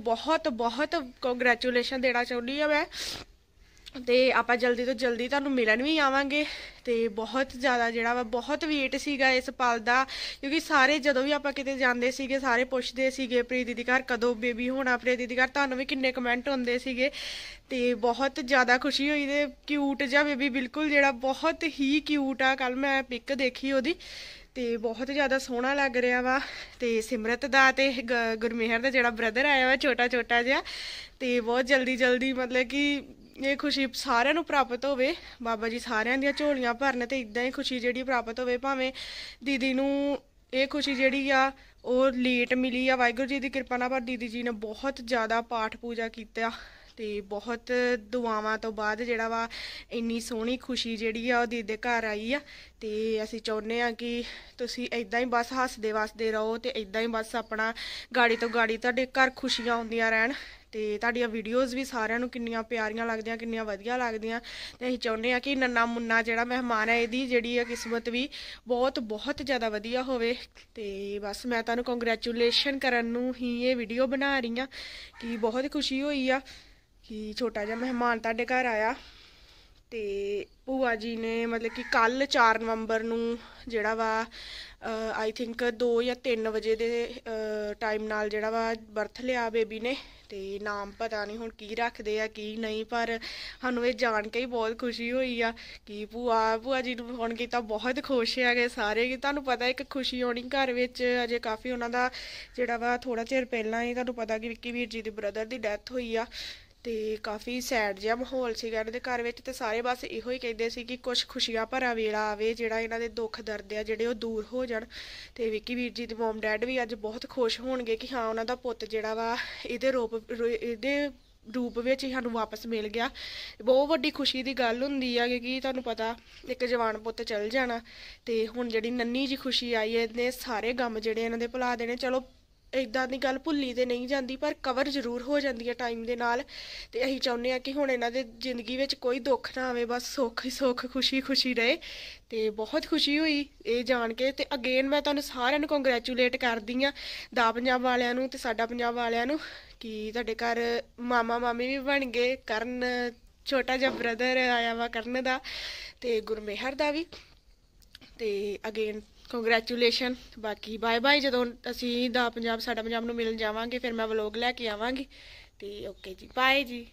ਬਹੁਤ ਬਹੁਤ ਕੰਗ੍ਰੈਚੁਲੇਸ਼ਨ ਦੇਣਾ ਚਾਹੁੰਦੀ ਆ ਮੈਂ ਤੇ ਆਪਾਂ ਜਲਦੀ ਤੋਂ ਜਲਦੀ ਤੁਹਾਨੂੰ ਮਿਲਣ ਵੀ ਆਵਾਂਗੇ ਤੇ ਬਹੁਤ ਜ਼ਿਆਦਾ ਜਿਹੜਾ ਵਾ ਬਹੁਤ ਵੇਟ ਸੀਗਾ ਇਸ ਪਲ ਦਾ ਕਿਉਂਕਿ ਸਾਰੇ ਜਦੋਂ ਵੀ ਆਪਾਂ ਕਿਤੇ ਜਾਂਦੇ ਸੀਗੇ ਸਾਰੇ ਪੁੱਛਦੇ ਸੀਗੇ ਪ੍ਰੀਤ ਦੀਦੀ ਘਰ ਕਦੋਂ ਬੇਬੀ ਹੋਣਾ ਪ੍ਰੀਤ ਦੀਦੀ ਘਰ ਤੁਹਾਨੂੰ ਵੀ ਕਿੰਨੇ ਕਮੈਂਟ ਹੁੰਦੇ ਸੀਗੇ ਤੇ ਬਹੁਤ ਜ਼ਿਆਦਾ ਖੁਸ਼ੀ ਹੋਈ ਤੇ ਕਿਊਟ ਜਿਹਾ ਬੇਬੀ ਬਿਲਕੁਲ ਜਿਹੜਾ ਬਹੁਤ ਹੀ ਕਿਊਟ ਆ ਕੱਲ ਮੈਂ ਪਿਕ ਦੇਖੀ ਉਹਦੀ ਤੇ ਬਹੁਤ ਜ਼ਿਆਦਾ ਸੋਹਣਾ ਲੱਗ ਰਿਹਾ ਵਾ ਤੇ ਸਿਮਰਤ ਦਾ ਤੇ ਗੁਰਮੇਹਰ ਦਾ ਜਿਹੜਾ ਬ੍ਰਦਰ ਆਇਆ ਵਾ ਛੋਟਾ ਛੋਟਾ ਜਿਹਾ ਤੇ ਬਹੁਤ ਜਲਦੀ ਜਲਦੀ ਮਤਲਬ ਕਿ ਇਹ ਖੁਸ਼ੀ ਸਾਰਿਆਂ ਨੂੰ ਪ੍ਰਾਪਤ ਹੋਵੇ ਬਾਬਾ ਜੀ ਸਾਰਿਆਂ ਦੀਆਂ ਝੋਲੀਆਂ ਭਰਨ ਤੇ ਇਦਾਂ ਹੀ ਖੁਸ਼ੀ ਜਿਹੜੀ ਪ੍ਰਾਪਤ ਹੋਵੇ ਭਾਵੇਂ ਦੀਦੀ ਨੂੰ ਇਹ ਖੁਸ਼ੀ ਜਿਹੜੀ ਆ ਉਹ ਲੇਟ ਮਿਲੀ ਆ ਵਾਹਿਗੁਰੂ ਜੀ ਦੀ ਕਿਰਪਾ ਨਾਲ ਪਰ ਦੀਦੀ ਜੀ ਨੇ ਬਹੁਤ ਜ਼ਿਆਦਾ ਪਾਠ ਪੂਜਾ ਕੀਤਾ ਤੇ ਬਹੁਤ ਦੁਆਵਾਂ ਤੋਂ ਬਾਅਦ ਜਿਹੜਾ ਵਾ ਇੰਨੀ ਸੋਹਣੀ ਖੁਸ਼ੀ ਜਿਹੜੀ ਆ ਉਹ ਦੀਦੇ ਘਰ ਆਈ ਆ ਤੇ ਅਸੀਂ ਚਾਹੁੰਦੇ ਆ ਕਿ ਤੁਸੀਂ ਇਦਾਂ ਹੀ ਬਸ ਹੱਸਦੇ ਵਸਦੇ ਰਹੋ ਤੇ ਇਦਾਂ ਹੀ ਬਸ ਆਪਣਾ ਗਾੜੀ ਤੋਂ ਗਾੜੀ ਤੁਹਾਡੇ ਘਰ ਖੁਸ਼ੀਆਂ ਆਉਂਦੀਆਂ ਰਹਿਣ ਤੇ ਤੁਹਾਡੀਆਂ ਵੀਡੀਓਜ਼ ਵੀ ਸਾਰਿਆਂ ਨੂੰ ਕਿੰਨੀਆਂ ਪਿਆਰੀਆਂ ਲੱਗਦੀਆਂ ਕਿੰਨੀਆਂ ਵਧੀਆ ਲੱਗਦੀਆਂ ਤੇ ਅਸੀਂ ਚਾਹੁੰਦੇ ਆ ਕਿ ਨੰਨਾ ਮੁੰਨਾ ਜਿਹੜਾ ਮਹਿਮਾਨ ਹੈ ਇਹਦੀ ਜਿਹੜੀ ਆ ਕਿਸਮਤ ਵੀ ਬਹੁਤ ਬਹੁਤ ਜ਼ਿਆਦਾ ਵਧੀਆ ਹੋਵੇ ਤੇ ਬਸ ਮੈਂ ਤੁਹਾਨੂੰ ਕੰਗ੍ਰੈਚੁਲੇਸ਼ਨ ਕਰਨ ਨੂੰ ਹੀ ਇਹ ਵੀਡੀਓ ਬਣਾ ਰਹੀ ਆ ਕਿ ਬਹੁਤ ਖੁਸ਼ੀ ਹੋਈ ਆ ਕਿ ਛੋਟਾ ਜਿਹਾ ਮਹਿਮਾਨ ਤੁਹਾਡੇ ਘਰ ਆਇਆ ਤੇ ਭੂਆ ਜੀ ਨੇ ਮਤਲਬ ਕਿ ਕੱਲ 4 ਨਵੰਬਰ ਨੂੰ ਜਿਹੜਾ ਵਾ ਆਈ ਥਿੰਕ 2 ਜਾਂ 3 ਵਜੇ ਦੇ ਟਾਈਮ ਨਾਲ ਜਿਹੜਾ ਵਾ ਬਰਥ ਲਿਆ ਬੇਬੀ ਨੇ ਤੇ ਨਾਮ ਪਤਾ ਨਹੀਂ ਹੁਣ ਕੀ ਰੱਖਦੇ ਆ ਕੀ ਨਹੀਂ ਪਰ ਸਾਨੂੰ ਇਹ ਜਾਣ ਕੇ ਹੀ ਬਹੁਤ ਖੁਸ਼ੀ ਹੋਈ ਆ ਕਿ ਭੂਆ ਭੂਆ ਜੀ ਨੂੰ ਫੋਨ ਕੀਤਾ ਬਹੁਤ ਖੁਸ਼ ਹੈਗੇ ਸਾਰੇ ਕਿ ਤੁਹਾਨੂੰ ਪਤਾ ਇੱਕ ਖੁਸ਼ੀ ਹੋਣੀ ਘਰ ਵਿੱਚ ਅਜੇ ਕਾਫੀ ਉਹਨਾਂ ਦਾ ਜਿਹੜਾ ਵਾ ਥੋੜਾ ਚਿਰ ਪਹਿਲਾਂ ਹੀ ਤੁਹਾਨੂੰ ਪਤਾ ਕਿ ਵਿੱਕੀ ਵੀਰ ਜੀ ਦੇ ਬ੍ਰਦਰ ਦੀ ਡੈਥ ਹੋਈ ਆ ਤੇ ਕਾਫੀ ਸੈਡ ਜਿਹਾ ਮਾਹੌਲ ਸੀ ਇਹਨਾਂ ਦੇ ਘਰ ਵਿੱਚ ਤੇ ਸਾਰੇ ਬਸ ਇਹੋ ਹੀ ਕਹਿੰਦੇ ਸੀ ਕਿ ਕੁਝ ਖੁਸ਼ੀਆਂ ਭਰਾ ਵੇਲਾ ਆਵੇ ਜਿਹੜਾ ਇਹਨਾਂ ਦੇ ਦੁੱਖ ਦਰਦ ਆ ਜਿਹੜੇ ਉਹ ਦੂਰ ਹੋ ਜਾਣ ਤੇ ਵਿੱਕੀ ਵੀਰ ਜੀ ਦੇ ਮਮ ਡੈਡ ਵੀ ਅੱਜ ਬਹੁਤ ਖੁਸ਼ ਹੋਣਗੇ ਕਿ ਹਾਂ ਉਹਨਾਂ ਦਾ ਪੁੱਤ ਜਿਹੜਾ ਵਾ ਇਹਦੇ ਰੂਪ ਇਹਦੇ ਰੂਪ ਵਿੱਚ ਹੀ ਸਾਨੂੰ ਵਾਪਸ ਮਿਲ ਗਿਆ ਬਹੁਤ ਵੱਡੀ ਖੁਸ਼ੀ ਦੀ ਗੱਲ ਹੁੰਦੀ ਆ ਕਿਉਂਕਿ ਤੁਹਾਨੂੰ ਪਤਾ ਇੱਕ ਜਵਾਨ ਪੁੱਤ ਚੱਲ ਜਾਣਾ ਤੇ ਹੁਣ ਜਿਹੜੀ ਨੰਨੀ ਜੀ ਖੁਸ਼ੀ ਆਈ ਹੈ ਇਹਨੇ ਸਾਰੇ ਗਮ ਜਿਹੜੇ ਇਹਨਾਂ ਦੇ ਭੁਲਾ ਦੇਣੇ ਚਲੋ ਇਦਾਂ ਦੀ ਗੱਲ ਭੁੱਲੀ ਤੇ ਨਹੀਂ ਜਾਂਦੀ ਪਰ ਕਵਰ ਜ਼ਰੂਰ ਹੋ ਜਾਂਦੀ ਹੈ ਟਾਈਮ ਦੇ ਨਾਲ ਤੇ ਅਸੀਂ ਚਾਹੁੰਦੇ ਹਾਂ ਕਿ ਹੁਣ ਇਹਨਾਂ ਦੇ ਜ਼ਿੰਦਗੀ ਵਿੱਚ ਕੋਈ ਦੁੱਖ ਨਾ ਆਵੇ ਬਸ ਸੁੱਖ ਹੀ ਸੁੱਖ ਖੁਸ਼ੀ ਖੁਸ਼ੀ ਰਹੇ ਤੇ ਬਹੁਤ ਖੁਸ਼ੀ ਹੋਈ ਇਹ ਜਾਣ ਕੇ ਤੇ ਅਗੇਨ ਮੈਂ ਤੁਹਾਨੂੰ ਸਾਰਿਆਂ ਨੂੰ ਕੰਗ੍ਰੈਚੁਲੇਟ ਕਰਦੀ ਆ ਦਾ ਪੰਜਾਬ ਵਾਲਿਆਂ ਨੂੰ ਤੇ ਸਾਡਾ ਪੰਜਾਬ ਵਾਲਿਆਂ ਨੂੰ ਕਿ ਤੁਹਾਡੇ ਘਰ ਮਾਮਾ ਮਾਮੀ ਵੀ ਬਣ ਗਏ ਕਰਨ ਛੋਟਾ ਜਿਹਾ ਬ੍ਰਦਰ ਆਇਆ ਵਾ ਕਰਨ ਦਾ ਤੇ ਗੁਰਮੇਹਰ ਦਾ ਵੀ ਤੇ ਅਗੇਨ ਕੰਗ੍ਰੈਚੁਲੇਸ਼ਨ ਬਾਕੀ ਬਾਏ ਬਾਏ ਜਦੋਂ ਅਸੀਂ ਦਾ ਪੰਜਾਬ ਸਾਡਾ ਪੰਜਾਬ ਨੂੰ ਮਿਲਣ ਜਾਵਾਂਗੇ ਫਿਰ ਮੈਂ ਵਲੌਗ ਲੈ ਕੇ ਆਵਾਂਗੀ ਤੇ ਓਕੇ ਜੀ ਬਾਏ ਜੀ